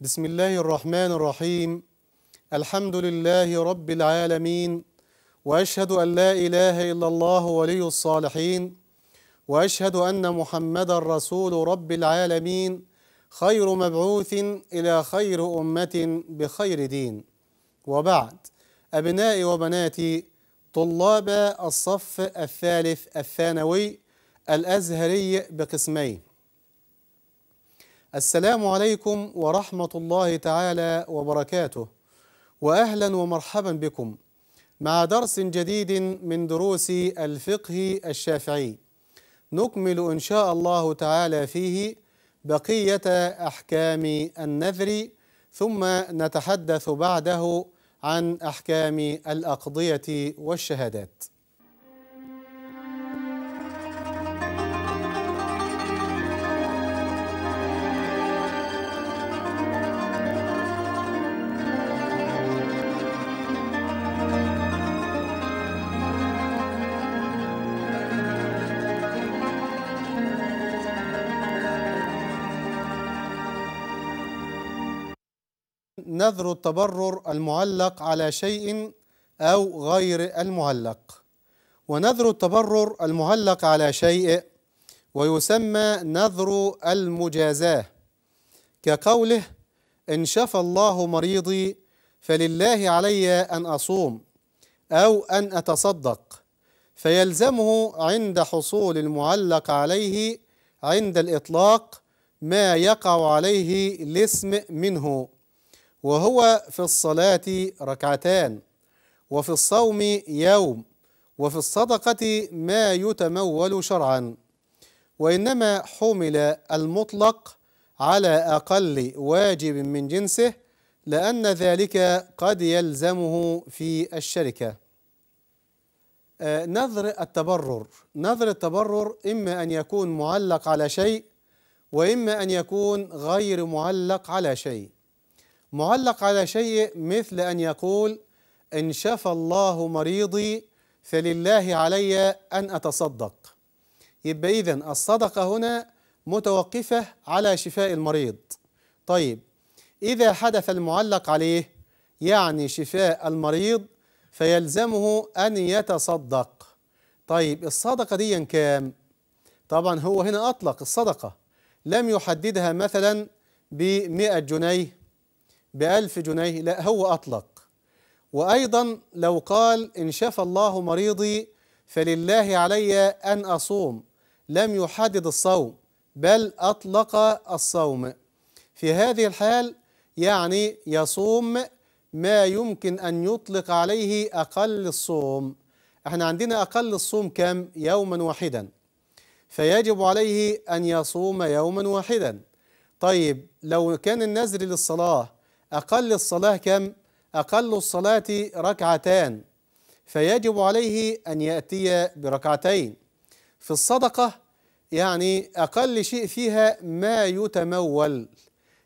بسم الله الرحمن الرحيم الحمد لله رب العالمين واشهد ان لا اله الا الله ولي الصالحين واشهد ان محمدا رسول رب العالمين خير مبعوث الى خير امه بخير دين وبعد ابنائي وبناتي طلاب الصف الثالث الثانوي الازهري بقسمين السلام عليكم ورحمة الله تعالى وبركاته وأهلا ومرحبا بكم مع درس جديد من دروس الفقه الشافعي نكمل إن شاء الله تعالى فيه بقية أحكام النذر ثم نتحدث بعده عن أحكام الأقضية والشهادات نذر التبرر المعلق على شيء أو غير المعلق ونذر التبرر المعلق على شيء ويسمى نذر المجازاه كقوله إن شفى الله مريضي فلله علي أن أصوم أو أن أتصدق فيلزمه عند حصول المعلق عليه عند الإطلاق ما يقع عليه الاسم منه وهو في الصلاة ركعتان وفي الصوم يوم وفي الصدقة ما يتمول شرعا وإنما حمل المطلق على أقل واجب من جنسه لأن ذلك قد يلزمه في الشركة آه، نذر التبرر نذر التبرر إما أن يكون معلق على شيء وإما أن يكون غير معلق على شيء معلق على شيء مثل أن يقول إن شفى الله مريضي فلله علي أن أتصدق يبقى إذا الصدقة هنا متوقفة على شفاء المريض طيب إذا حدث المعلق عليه يعني شفاء المريض فيلزمه أن يتصدق طيب الصدقة دي كام؟ طبعا هو هنا أطلق الصدقة لم يحددها مثلا بمئة جنيه بألف جنيه لا هو أطلق وأيضا لو قال إن شفى الله مريضي فلله علي أن أصوم لم يحدد الصوم بل أطلق الصوم في هذه الحال يعني يصوم ما يمكن أن يطلق عليه أقل الصوم احنا عندنا أقل الصوم كم يوما واحدا فيجب عليه أن يصوم يوما واحدا طيب لو كان النذر للصلاة أقل الصلاة كم؟ أقل الصلاة ركعتان فيجب عليه أن يأتي بركعتين في الصدقة يعني أقل شيء فيها ما يتمول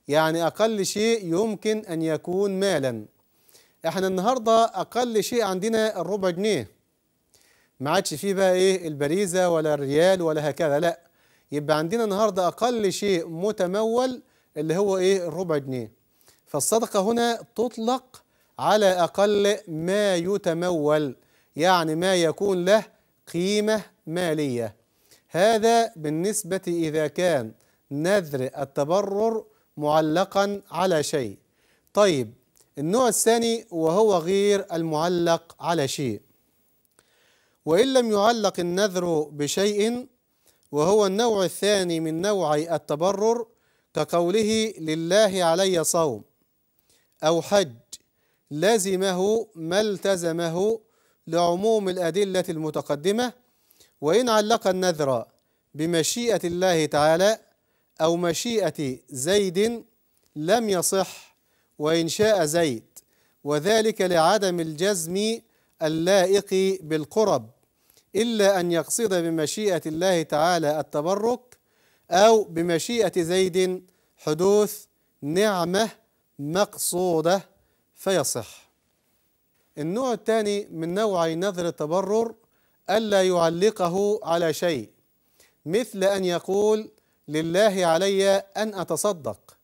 يعني أقل شيء يمكن أن يكون مالا احنا النهاردة أقل شيء عندنا الربع جنيه ما عادش فيه بقى إيه البريزة ولا الريال ولا هكذا لأ يبقى عندنا النهاردة أقل شيء متمول اللي هو إيه الربع جنيه فالصدقة هنا تطلق على أقل ما يتمول يعني ما يكون له قيمة مالية هذا بالنسبة إذا كان نذر التبرر معلقا على شيء طيب النوع الثاني وهو غير المعلق على شيء وإن لم يعلق النذر بشيء وهو النوع الثاني من نوع التبرر كقوله لله علي صوم أو حج لزمه ما التزمه لعموم الأدلة المتقدمة وإن علق النذر بمشيئة الله تعالى أو مشيئة زيد لم يصح وإن شاء زيد وذلك لعدم الجزم اللائق بالقرب إلا أن يقصد بمشيئة الله تعالى التبرك أو بمشيئة زيد حدوث نعمة مقصودة فيصح النوع الثاني من نوعي نذر التبرر ألا يعلقه على شيء مثل أن يقول لله علي أن أتصدق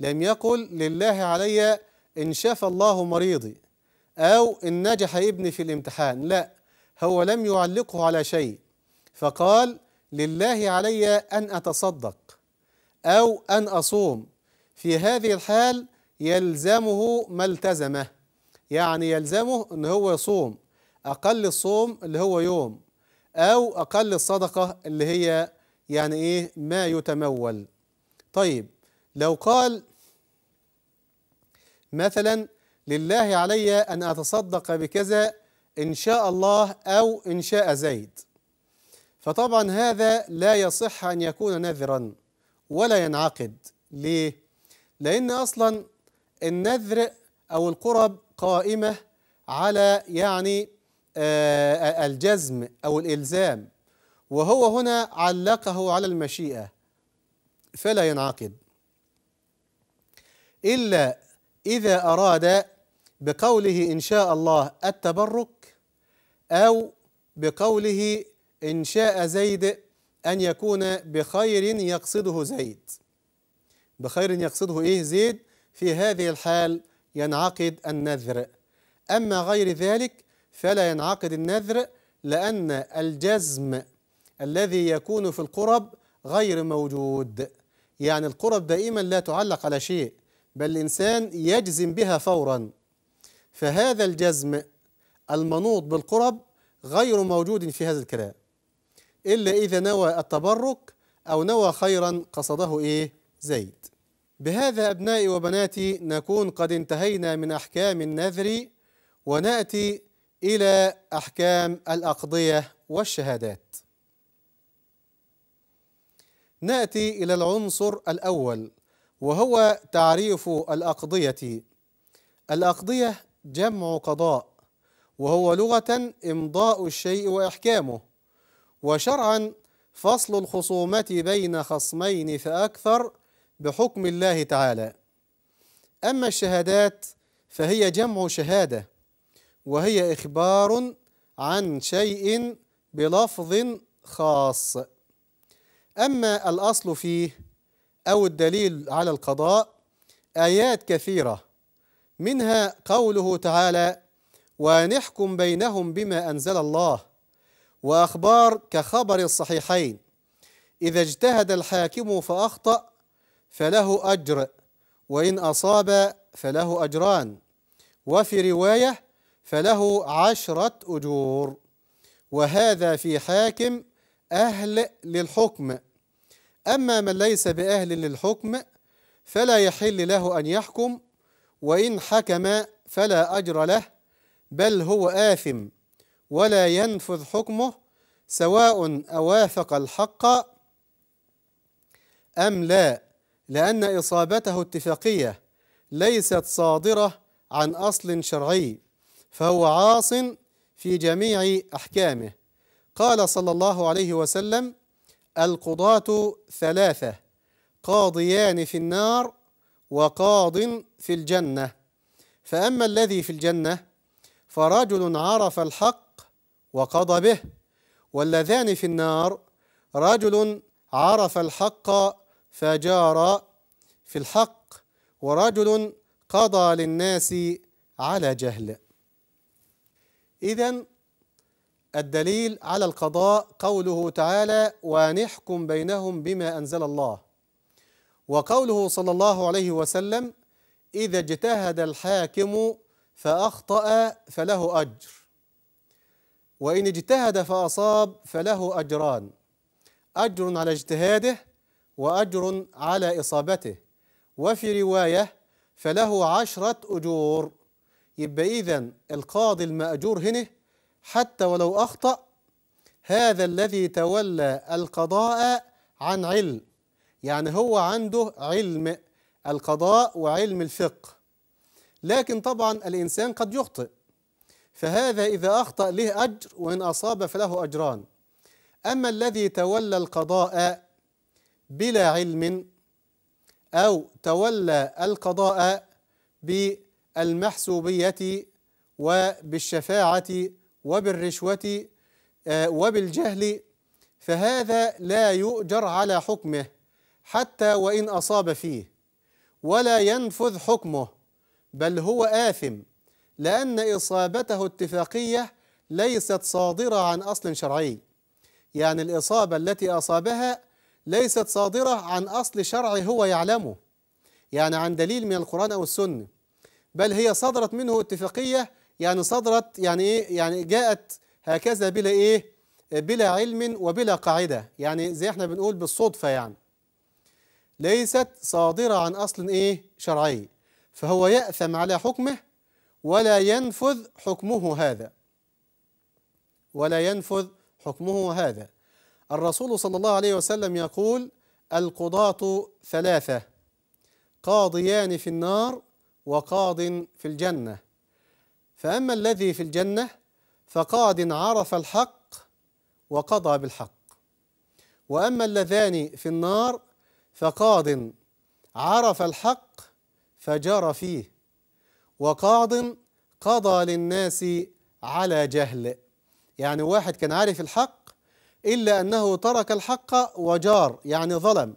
لم يقل لله علي إن شفى الله مريضي أو إن نجح ابني في الامتحان لا هو لم يعلقه على شيء فقال لله علي أن أتصدق أو أن أصوم في هذه الحال يلزمه ما التزمه يعني يلزمه ان هو يصوم اقل الصوم اللي هو يوم او اقل الصدقه اللي هي يعني ايه ما يتمول طيب لو قال مثلا لله علي ان اتصدق بكذا ان شاء الله او ان شاء زيد فطبعا هذا لا يصح ان يكون نذرا ولا ينعقد ليه لان اصلا النذر أو القرب قائمة على يعني آه، آه، الجزم أو الإلزام وهو هنا علقه على المشيئة فلا ينعقد إلا إذا أراد بقوله إن شاء الله التبرك أو بقوله إن شاء زيد أن يكون بخير يقصده زيد بخير يقصده إيه زيد في هذه الحال ينعقد النذر أما غير ذلك فلا ينعقد النذر لأن الجزم الذي يكون في القرب غير موجود يعني القرب دائما لا تعلق على شيء بل الإنسان يجزم بها فورا فهذا الجزم المنوط بالقرب غير موجود في هذا الكلام إلا إذا نوى التبرك أو نوى خيرا قصده إيه زيد بهذا أبنائي وبناتي نكون قد انتهينا من أحكام النذر ونأتي إلى أحكام الأقضية والشهادات نأتي إلى العنصر الأول وهو تعريف الأقضية الأقضية جمع قضاء وهو لغة إمضاء الشيء وإحكامه وشرعا فصل الخصومة بين خصمين فأكثر بحكم الله تعالى أما الشهادات فهي جمع شهادة وهي إخبار عن شيء بلفظ خاص أما الأصل فيه أو الدليل على القضاء آيات كثيرة منها قوله تعالى ونحكم بينهم بما أنزل الله وأخبار كخبر الصحيحين إذا اجتهد الحاكم فأخطأ فله أجر وإن أصاب فله أجران وفي رواية فله عشرة أجور وهذا في حاكم أهل للحكم أما من ليس بأهل للحكم فلا يحل له أن يحكم وإن حكم فلا أجر له بل هو آثم ولا ينفذ حكمه سواء أوافق الحق أم لا لأن إصابته اتفاقية ليست صادرة عن أصل شرعي فهو عاص في جميع أحكامه قال صلى الله عليه وسلم القضاة ثلاثة قاضيان في النار وقاض في الجنة فأما الذي في الجنة فرجل عرف الحق وقضى به واللذان في النار رجل عرف الحق فجار في الحق ورجل قضى للناس على جهل إذا الدليل على القضاء قوله تعالى ونحكم بينهم بما أنزل الله وقوله صلى الله عليه وسلم إذا اجتهد الحاكم فأخطأ فله أجر وإن اجتهد فأصاب فله أجران أجر على اجتهاده وأجر على إصابته وفي رواية فله عشرة أجور يبقى إذا القاضي المأجور هنا حتى ولو أخطأ هذا الذي تولى القضاء عن علم يعني هو عنده علم القضاء وعلم الفقه لكن طبعا الإنسان قد يخطئ فهذا إذا أخطأ له أجر وإن أصاب فله أجران أما الذي تولى القضاء بلا علم أو تولى القضاء بالمحسوبية وبالشفاعة وبالرشوة آه، وبالجهل فهذا لا يؤجر على حكمه حتى وإن أصاب فيه ولا ينفذ حكمه بل هو آثم لأن إصابته اتفاقية ليست صادرة عن أصل شرعي يعني الإصابة التي أصابها ليست صادرة عن أصل شرعي هو يعلمه يعني عن دليل من القرآن أو السنة بل هي صدرت منه اتفاقية يعني صدرت يعني إيه يعني جاءت هكذا بلا إيه بلا علم وبلا قاعدة يعني زي احنا بنقول بالصدفة يعني ليست صادرة عن أصل إيه شرعي فهو يأثم على حكمه ولا ينفذ حكمه هذا ولا ينفذ حكمه هذا الرسول صلى الله عليه وسلم يقول القضاة ثلاثة قاضيان في النار وقاض في الجنة فأما الذي في الجنة فقاض عرف الحق وقضى بالحق وأما اللذان في النار فقاض عرف الحق فجار فيه وقاض قضى للناس على جهل يعني واحد كان عارف الحق إلا أنه ترك الحق وجار يعني ظلم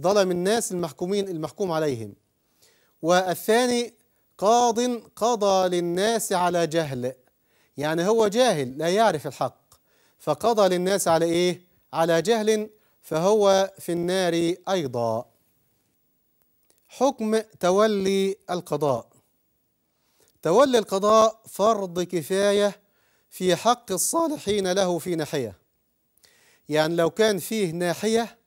ظلم الناس المحكومين المحكوم عليهم والثاني قاض قضى للناس على جهل يعني هو جاهل لا يعرف الحق فقضى للناس على إيه على جهل فهو في النار أيضا حكم تولي القضاء تولي القضاء فرض كفاية في حق الصالحين له في ناحية يعني لو كان فيه ناحية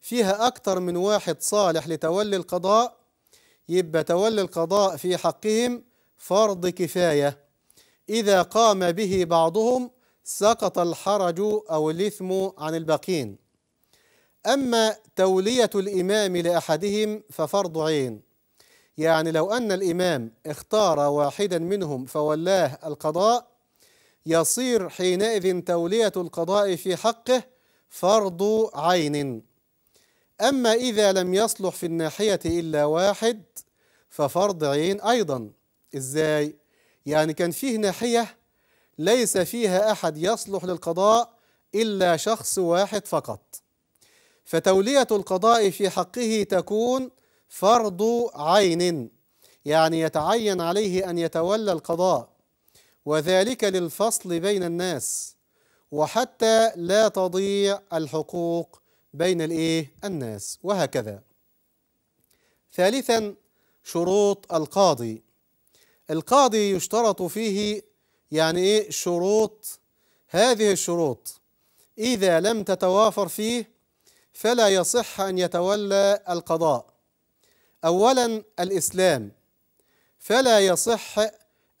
فيها أكثر من واحد صالح لتولي القضاء يبقى تولي القضاء في حقهم فرض كفاية إذا قام به بعضهم سقط الحرج أو الإثم عن الباقين أما تولية الإمام لأحدهم ففرض عين يعني لو أن الإمام اختار واحدا منهم فولاه القضاء يصير حينئذ تولية القضاء في حقه فرض عين أما إذا لم يصلح في الناحية إلا واحد ففرض عين أيضا إزاي؟ يعني كان فيه ناحية ليس فيها أحد يصلح للقضاء إلا شخص واحد فقط فتولية القضاء في حقه تكون فرض عين يعني يتعين عليه أن يتولى القضاء وذلك للفصل بين الناس وحتى لا تضيع الحقوق بين الايه الناس وهكذا ثالثا شروط القاضي القاضي يشترط فيه يعني ايه شروط هذه الشروط اذا لم تتوافر فيه فلا يصح ان يتولى القضاء اولا الاسلام فلا يصح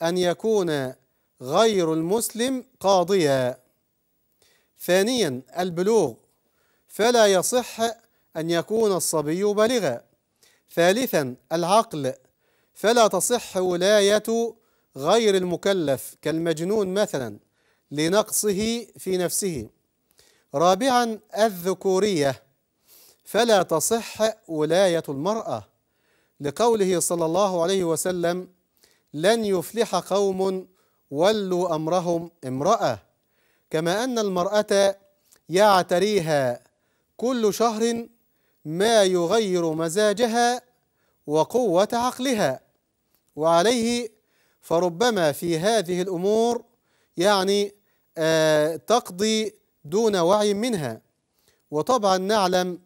ان يكون غير المسلم قاضيا ثانيا البلوغ فلا يصح أن يكون الصبي بالغا ثالثا العقل فلا تصح ولاية غير المكلف كالمجنون مثلا لنقصه في نفسه رابعا الذكورية فلا تصح ولاية المرأة لقوله صلى الله عليه وسلم لن يفلح قوم ولوا أمرهم امرأة كما أن المرأة يعتريها كل شهر ما يغير مزاجها وقوة عقلها وعليه فربما في هذه الأمور يعني آه تقضي دون وعي منها وطبعا نعلم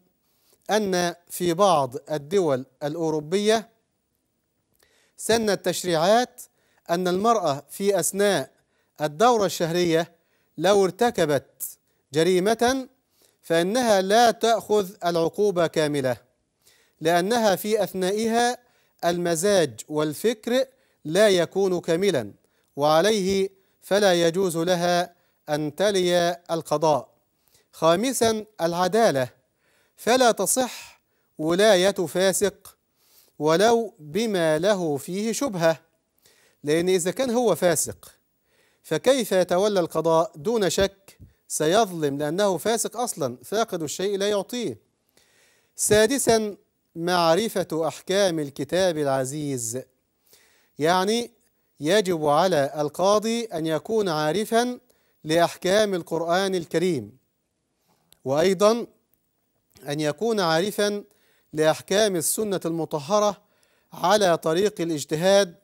أن في بعض الدول الأوروبية سنت تشريعات أن المرأة في أثناء الدورة الشهرية لو ارتكبت جريمة فإنها لا تأخذ العقوبة كاملة لأنها في أثنائها المزاج والفكر لا يكون كاملا وعليه فلا يجوز لها أن تلي القضاء خامسا العدالة فلا تصح ولاية فاسق ولو بما له فيه شبهة لأن إذا كان هو فاسق فكيف يتولى القضاء دون شك سيظلم لأنه فاسق أصلا فاقد الشيء لا يعطيه سادسا معرفة أحكام الكتاب العزيز يعني يجب على القاضي أن يكون عارفا لأحكام القرآن الكريم وأيضا أن يكون عارفا لأحكام السنة المطهرة على طريق الاجتهاد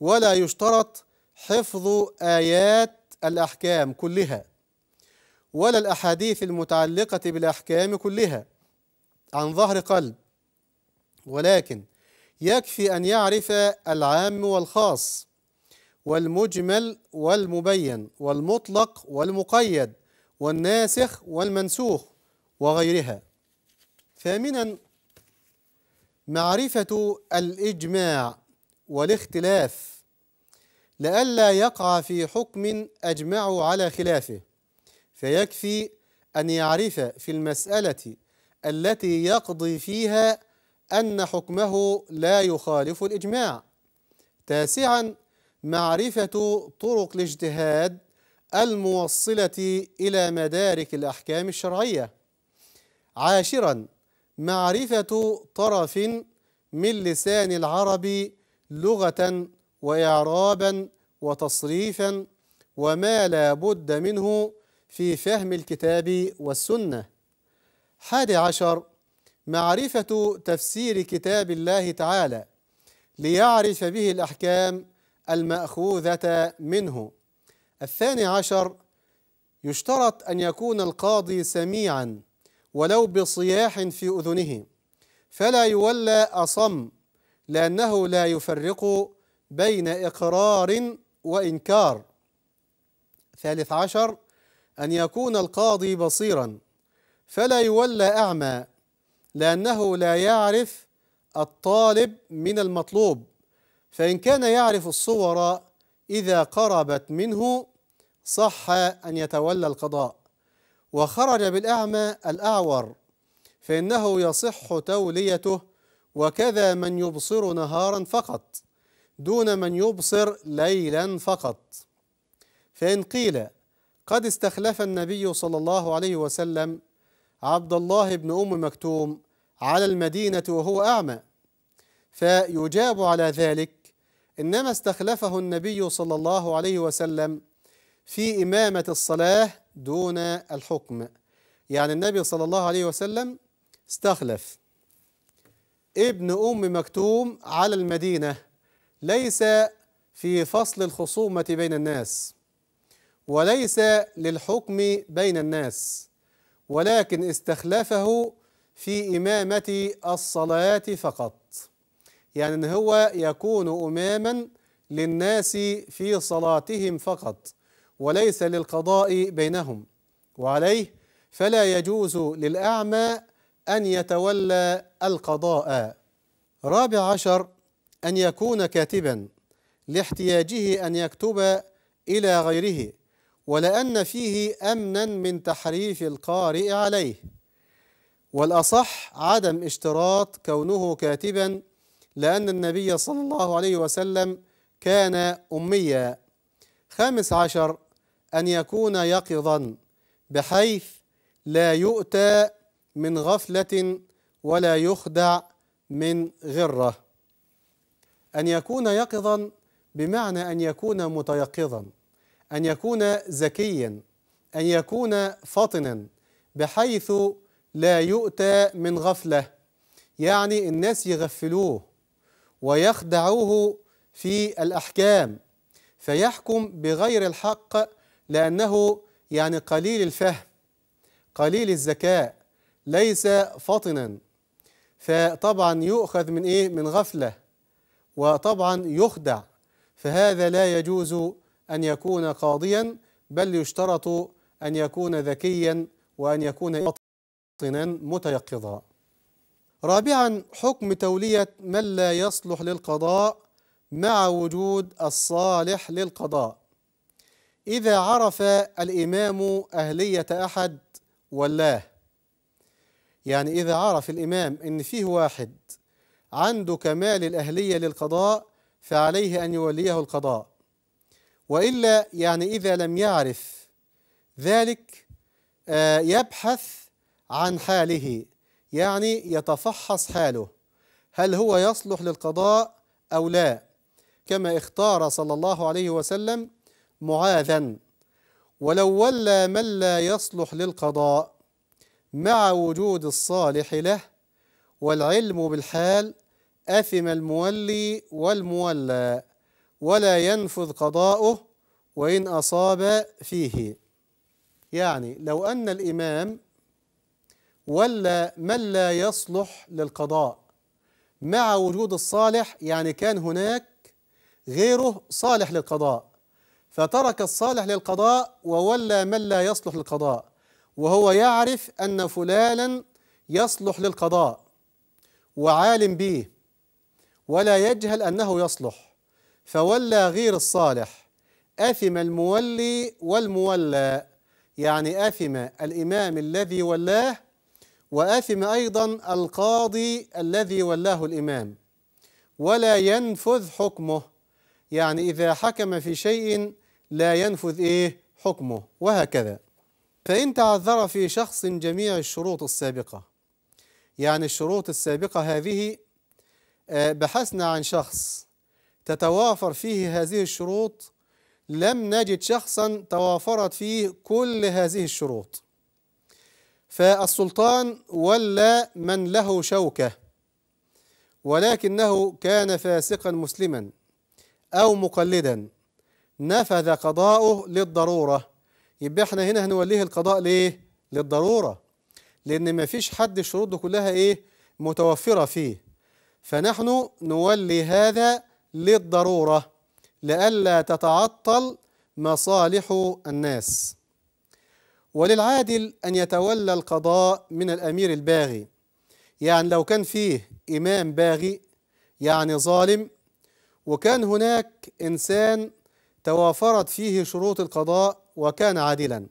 ولا يشترط حفظ آيات الأحكام كلها ولا الأحاديث المتعلقة بالأحكام كلها عن ظهر قلب ولكن يكفي أن يعرف العام والخاص والمجمل والمبين والمطلق والمقيد والناسخ والمنسوخ وغيرها ثامنا معرفة الإجماع والاختلاف لئلا يقع في حكم أجمعوا على خلافه فيكفي أن يعرف في المسألة التي يقضي فيها أن حكمه لا يخالف الإجماع تاسعا معرفة طرق الاجتهاد الموصلة إلى مدارك الأحكام الشرعية عاشرا معرفة طرف من لسان العرب لغة وإعرابا وتصريفا وما لا بد منه في فهم الكتاب والسنة حادي عشر معرفة تفسير كتاب الله تعالى ليعرف به الأحكام المأخوذة منه الثاني عشر يشترط أن يكون القاضي سميعا ولو بصياح في أذنه فلا يولى أصم لأنه لا يفرق بين إقرار وإنكار ثالث عشر أن يكون القاضي بصيرا فلا يولى أعمى لأنه لا يعرف الطالب من المطلوب فإن كان يعرف الصور إذا قربت منه صح أن يتولى القضاء وخرج بالأعمى الأعور فإنه يصح توليته وكذا من يبصر نهارا فقط دون من يبصر ليلا فقط فإن قيل قد استخلف النبي صلى الله عليه وسلم عبد الله بن أم مكتوم على المدينة وهو أعمى فيجاب على ذلك إنما استخلفه النبي صلى الله عليه وسلم في إمامة الصلاة دون الحكم يعني النبي صلى الله عليه وسلم استخلف ابن أم مكتوم على المدينة ليس في فصل الخصومة بين الناس وليس للحكم بين الناس ولكن استخلفه في إمامة الصلاة فقط يعني أن هو يكون إماما للناس في صلاتهم فقط وليس للقضاء بينهم وعليه فلا يجوز للأعمى أن يتولى القضاء رابع عشر أن يكون كاتبا لاحتياجه أن يكتب إلى غيره ولأن فيه أمنا من تحريف القارئ عليه والأصح عدم اشتراط كونه كاتبا لأن النبي صلى الله عليه وسلم كان أميا خامس عشر أن يكون يقظا بحيث لا يؤتى من غفلة ولا يخدع من غره أن يكون يقظا بمعنى أن يكون متيقظا أن يكون ذكيا أن يكون فطنا بحيث لا يؤتى من غفلة يعني الناس يغفلوه ويخدعوه في الأحكام فيحكم بغير الحق لأنه يعني قليل الفهم قليل الذكاء ليس فطنا فطبعا يؤخذ من إيه من غفلة وطبعا يخدع فهذا لا يجوز أن يكون قاضيا بل يشترط أن يكون ذكيا وأن يكون باطنا متيقظا رابعا حكم تولية من لا يصلح للقضاء مع وجود الصالح للقضاء إذا عرف الإمام أهلية أحد ولاه يعني إذا عرف الإمام إن فيه واحد عنده كمال الأهلية للقضاء فعليه أن يوليه القضاء وإلا يعني إذا لم يعرف ذلك آه، يبحث عن حاله يعني يتفحص حاله هل هو يصلح للقضاء أو لا كما اختار صلى الله عليه وسلم معاذا ولو ولى من لا يصلح للقضاء مع وجود الصالح له والعلم بالحال أثم المولي والمولى ولا ينفذ قضاؤه وإن أصاب فيه يعني لو أن الإمام ولا من لا يصلح للقضاء مع وجود الصالح يعني كان هناك غيره صالح للقضاء فترك الصالح للقضاء وولى من لا يصلح للقضاء وهو يعرف أن فلانا يصلح للقضاء وعالم به ولا يجهل أنه يصلح فولى غير الصالح أثم المولي والمولى يعني أثم الإمام الذي ولاه وأثم أيضا القاضي الذي ولاه الإمام ولا ينفذ حكمه يعني إذا حكم في شيء لا ينفذ إيه حكمه وهكذا فإن تعذر في شخص جميع الشروط السابقة يعني الشروط السابقة هذه آه، بحثنا عن شخص تتوافر فيه هذه الشروط لم نجد شخصا توافرت فيه كل هذه الشروط فالسلطان ولا من له شوكة ولكنه كان فاسقا مسلما أو مقلدا نفذ قضاؤه للضرورة يبقى احنا هنا هنوليه القضاء ليه؟ للضرورة لأن مفيش حد الشروط دي كلها ايه؟ متوفرة فيه فنحن نولي هذا للضرورة لئلا تتعطل مصالح الناس وللعادل أن يتولى القضاء من الأمير الباغي يعني لو كان فيه إمام باغي يعني ظالم وكان هناك إنسان توافرت فيه شروط القضاء وكان عادلا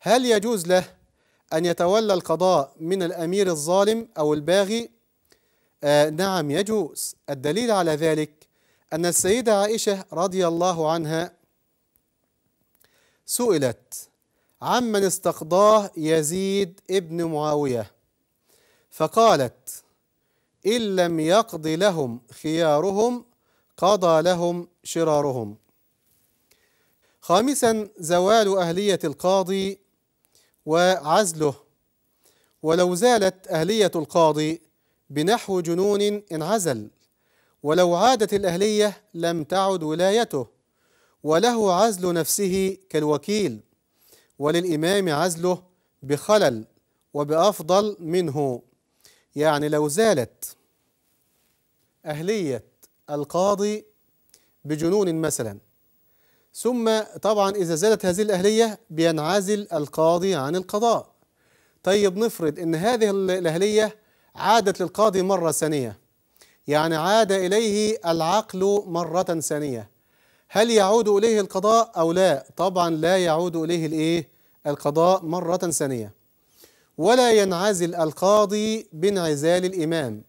هل يجوز له أن يتولى القضاء من الأمير الظالم أو الباغي آه نعم يجوز الدليل على ذلك أن السيدة عائشة رضي الله عنها سئلت عمن استقضاه يزيد ابن معاوية فقالت إن لم يقض لهم خيارهم قضى لهم شرارهم خامسا زوال أهلية القاضي وعزله ولو زالت أهلية القاضي بنحو جنون انعزل ولو عادت الأهلية لم تعد ولايته وله عزل نفسه كالوكيل وللإمام عزله بخلل وبأفضل منه يعني لو زالت أهلية القاضي بجنون مثلا ثم طبعا إذا زالت هذه الأهلية بينعزل القاضي عن القضاء طيب نفرض أن هذه الأهلية عادت للقاضي مرة ثانية يعني عاد إليه العقل مرة ثانية هل يعود إليه القضاء أو لا طبعا لا يعود إليه الإيه القضاء مرة ثانية ولا ينعزل القاضي بانعزال الإمام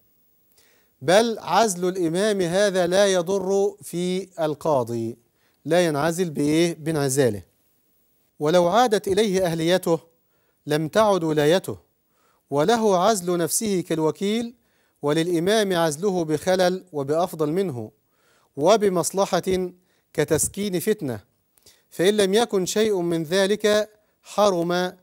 بل عزل الإمام هذا لا يضر في القاضي لا ينعزل بإيه بانعزاله ولو عادت إليه أهليته لم تعد ولايته وله عزل نفسه كالوكيل وللإمام عزله بخلل وبأفضل منه وبمصلحة كتسكين فتنة فإن لم يكن شيء من ذلك حرم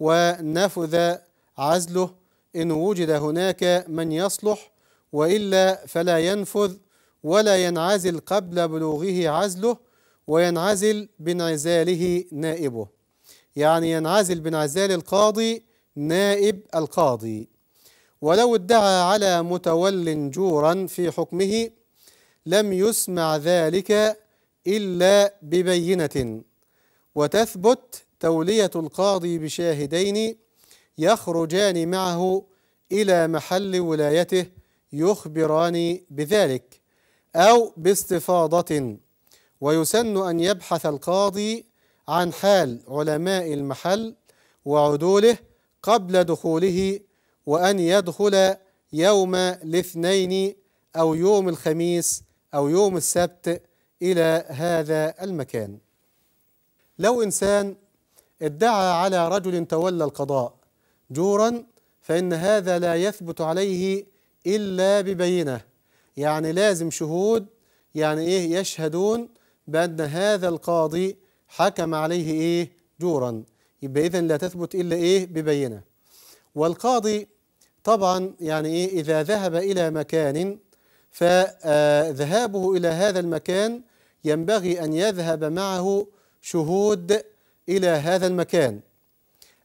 ونفذ عزله إن وجد هناك من يصلح وإلا فلا ينفذ ولا ينعزل قبل بلوغه عزله وينعزل بانعزاله نائبه يعني ينعزل بانعزال القاضي نائب القاضي ولو ادعى على متول جورا في حكمه لم يسمع ذلك إلا ببينة وتثبت تولية القاضي بشاهدين يخرجان معه إلى محل ولايته يخبران بذلك أو باستفاضة ويسن أن يبحث القاضي عن حال علماء المحل وعدوله قبل دخوله وأن يدخل يوم الاثنين أو يوم الخميس أو يوم السبت إلى هذا المكان لو إنسان ادعى على رجل تولى القضاء جورا فإن هذا لا يثبت عليه إلا ببينة يعني لازم شهود يعني إيه يشهدون بأن هذا القاضي حكم عليه إيه جورا يبقى إذا لا تثبت إلا إيه ببينة والقاضي طبعا يعني إيه إذا ذهب إلى مكان فذهابه إلى هذا المكان ينبغي أن يذهب معه شهود إلى هذا المكان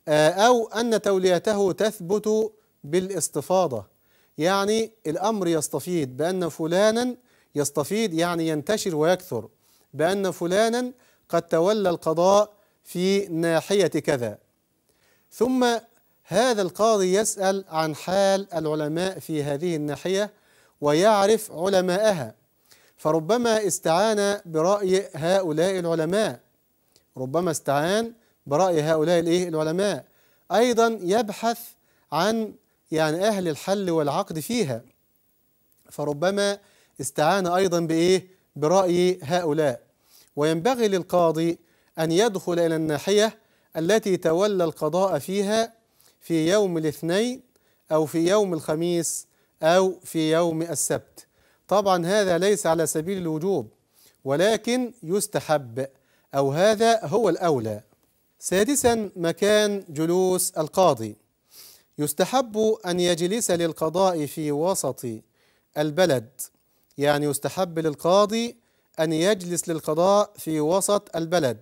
أو أن توليته تثبت بالاستفاضة يعني الأمر يستفيد بأن فلانا يستفيد يعني ينتشر ويكثر بأن فلانا قد تولى القضاء في ناحية كذا ثم هذا القاضي يسأل عن حال العلماء في هذه الناحية ويعرف علماءها فربما استعان برأي هؤلاء العلماء ربما استعان برأي هؤلاء الايه العلماء أيضا يبحث عن يعني أهل الحل والعقد فيها فربما استعان أيضا بإيه برأي هؤلاء وينبغي للقاضي أن يدخل إلى الناحية التي تولى القضاء فيها في يوم الاثنين أو في يوم الخميس أو في يوم السبت طبعا هذا ليس على سبيل الوجوب ولكن يستحب أو هذا هو الأولى سادسا مكان جلوس القاضي يستحب أن يجلس للقضاء في وسط البلد يعني يستحب للقاضي أن يجلس للقضاء في وسط البلد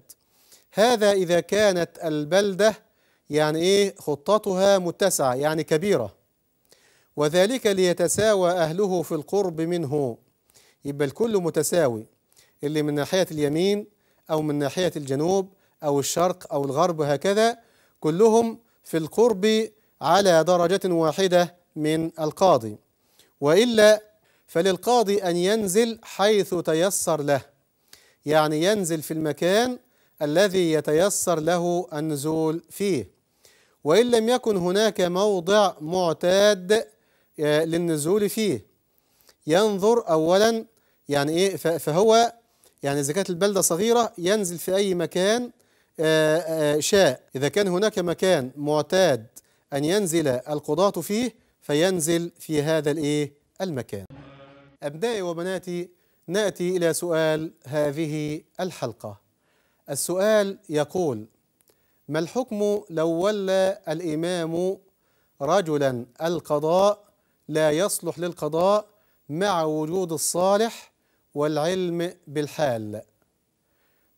هذا إذا كانت البلدة يعني إيه خطتها متسعة يعني كبيرة وذلك ليتساوى أهله في القرب منه يبقى الكل متساوي اللي من ناحية اليمين أو من ناحية الجنوب أو الشرق أو الغرب هكذا كلهم في القرب على درجة واحدة من القاضي وإلا فللقاضي أن ينزل حيث تيسر له يعني ينزل في المكان الذي يتيسر له النزول فيه وإن لم يكن هناك موضع معتاد آه، للنزول فيه ينظر أولا يعني إيه فهو يعني إذا كانت البلدة صغيرة ينزل في أي مكان آه، آه، شاء إذا كان هناك مكان معتاد أن ينزل القضاة فيه فينزل في هذا الإيه المكان أبنائي وبناتي نأتي إلى سؤال هذه الحلقة السؤال يقول ما الحكم لو ولى الإمام رجلا القضاء لا يصلح للقضاء مع وجود الصالح والعلم بالحال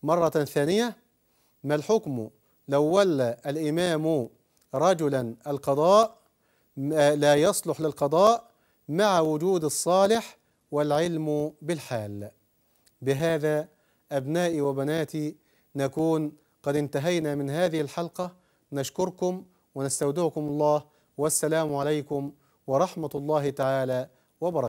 مرة ثانية ما الحكم لو ولى الإمام رجلا القضاء آه، لا يصلح للقضاء مع وجود الصالح والعلم بالحال بهذا أبنائي وبناتي نكون قد انتهينا من هذه الحلقة نشكركم ونستودعكم الله والسلام عليكم ورحمة الله تعالى وبركاته